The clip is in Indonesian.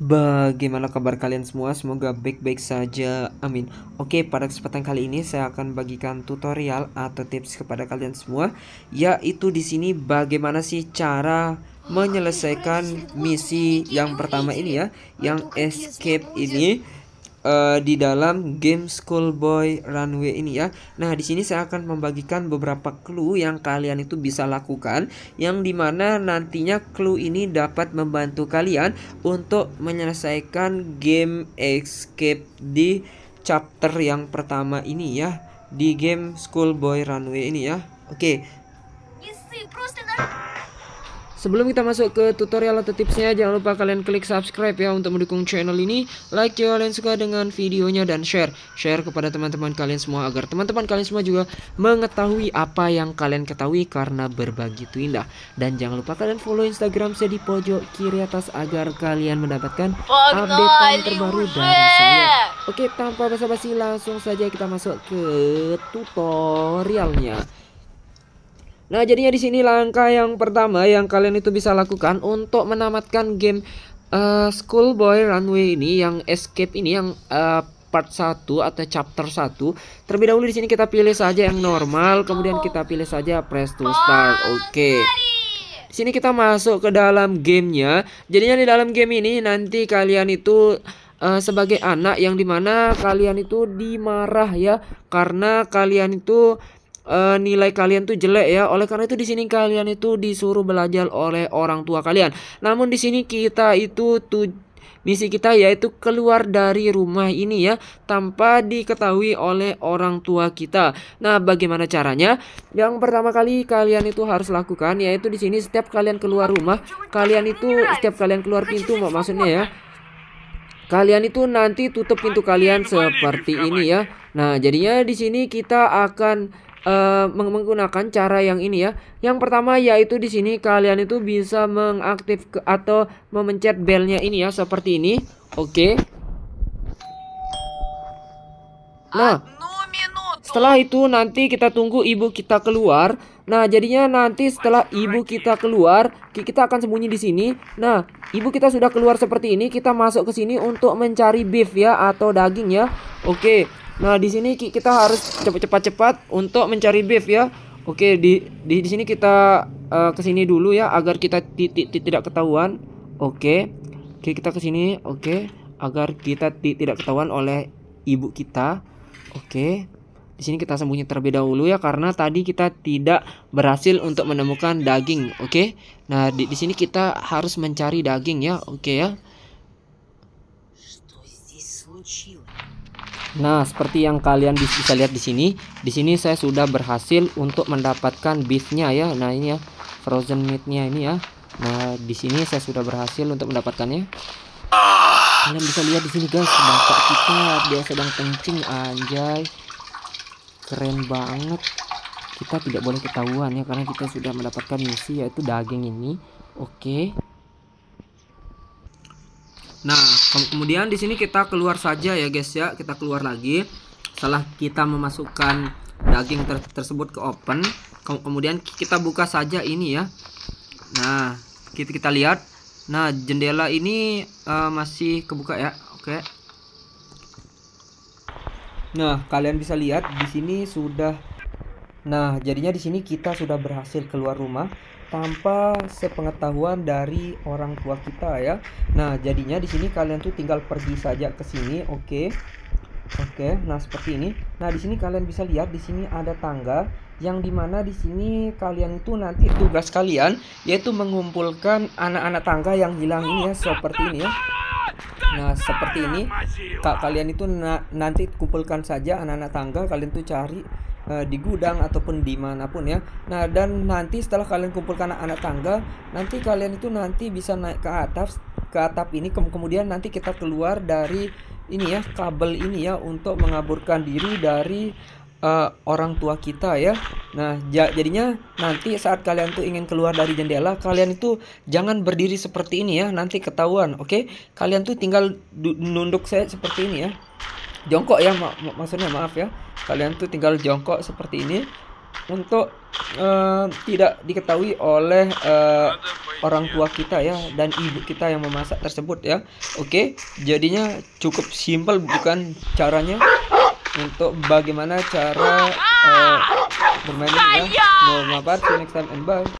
Bagaimana kabar kalian semua? Semoga baik-baik saja. Amin. Oke, pada kesempatan kali ini saya akan bagikan tutorial atau tips kepada kalian semua, yaitu di sini bagaimana sih cara menyelesaikan misi yang pertama ini ya, yang escape ini Eh, di dalam game Schoolboy Runway ini ya. Nah, di sini saya akan membagikan beberapa clue yang kalian itu bisa lakukan yang dimana nantinya clue ini dapat membantu kalian untuk menyelesaikan game escape di chapter yang pertama ini ya di game Schoolboy Runway ini ya. Oke, Sebelum kita masuk ke tutorial atau tipsnya, jangan lupa kalian klik subscribe ya untuk mendukung channel ini. Like jika ya, kalian suka dengan videonya dan share. Share kepada teman-teman kalian semua agar teman-teman kalian semua juga mengetahui apa yang kalian ketahui karena berbagi itu indah. Dan jangan lupa kalian follow Instagram saya di pojok kiri atas agar kalian mendapatkan update terbaru dari saya. Oke, tanpa basa-basi langsung saja kita masuk ke tutorialnya. Nah, jadinya di sini langkah yang pertama yang kalian itu bisa lakukan untuk menamatkan game uh, Schoolboy Runway ini yang escape ini yang uh, part 1 atau chapter 1. Terlebih dahulu di sini kita pilih saja yang normal, kemudian kita pilih saja press to start. Oke. Okay. Di sini kita masuk ke dalam gamenya. Jadinya di dalam game ini nanti kalian itu uh, sebagai anak yang dimana kalian itu dimarah ya karena kalian itu uh, nilai kalian tuh jelek ya. Oleh karena itu di sini kalian itu disuruh belajar oleh orang tua kalian. Namun di sini kita itu tuh Misi kita yaitu keluar dari rumah ini ya tanpa diketahui oleh orang tua kita. Nah, bagaimana caranya? Yang pertama kali kalian itu harus lakukan yaitu di sini setiap kalian keluar rumah, kalian itu setiap kalian keluar pintu maksudnya ya. Kalian itu nanti tutup pintu kalian seperti ini ya. Nah, jadinya di sini kita akan uh, menggunakan cara yang ini ya. Yang pertama yaitu di sini kalian itu bisa mengaktif ke, atau memencet belnya ini ya seperti ini. Oke. Okay. Nah, setelah itu nanti kita tunggu ibu kita keluar. Nah, jadinya nanti setelah ibu kita keluar, kita akan sembunyi di sini. Nah, ibu kita sudah keluar seperti ini, kita masuk ke sini untuk mencari beef ya atau daging ya. Oke. Nah, di sini kita harus cepat-cepat-cepat untuk mencari beef ya. Oke, di di, di sini kita uh, ke dulu ya agar kita tidak ketahuan. Oke. Oke, kita kesini Oke, agar kita tidak ketahuan oleh ibu kita. Oke. Di sini kita sembunyi terlebih dahulu ya karena tadi kita tidak berhasil untuk menemukan daging, oke? Nah, di, di sini kita harus mencari daging ya, oke ya. Nah, seperti yang kalian bisa lihat di sini, di sini saya sudah berhasil untuk mendapatkan beefnya ya. Nah, ini ya frozen meatnya ini ya. Nah, di sini saya sudah berhasil untuk mendapatkannya. Kalian bisa lihat di sini guys, bapak kita dia sedang kencing anjay. Keren banget. Kita tidak boleh ketahuan ya karena kita sudah mendapatkan misi yaitu daging ini. Oke. Okay. Nah, ke kemudian di sini kita keluar saja ya guys ya. Kita keluar lagi setelah kita memasukkan daging ter tersebut ke open. Ke kemudian kita buka saja ini ya. Nah, kita kita lihat. Nah, jendela ini uh, masih kebuka ya. Oke. Okay. Nah, kalian bisa lihat di sini sudah Nah, jadinya di sini kita sudah berhasil keluar rumah tanpa sepengetahuan dari orang tua kita ya. Nah, jadinya di sini kalian tuh tinggal pergi saja ke sini, oke. Okay. Oke, okay, nah seperti ini. Nah, di sini kalian bisa lihat di sini ada tangga yang dimana di sini kalian itu nanti tugas kalian yaitu mengumpulkan anak-anak tangga yang hilang ini ya seperti ini ya. Nah, seperti ini. Kak kalian itu na nanti kumpulkan saja anak-anak tangga, kalian tuh cari uh, di gudang ataupun di manapun ya. Nah dan nanti setelah kalian kumpulkan anak-anak tangga, nanti kalian itu nanti bisa naik ke atap, ke atap ini kemudian nanti kita keluar dari ini ya kabel ini ya untuk mengaburkan diri dari uh, orang tua kita ya. Nah, jadinya nanti saat kalian tuh ingin keluar dari jendela, kalian itu jangan berdiri seperti ini ya, nanti ketahuan, oke? Okay? Kalian tuh tinggal nunduk saya seperti ini ya jongkok ya mak maksudnya maaf ya kalian tuh tinggal jongkok seperti ini untuk uh, tidak diketahui oleh uh, orang tua kita ya dan ibu kita yang memasak tersebut ya oke okay? jadinya cukup simpel bukan caranya untuk bagaimana cara uh, bermain ya mau ngapain next time and bye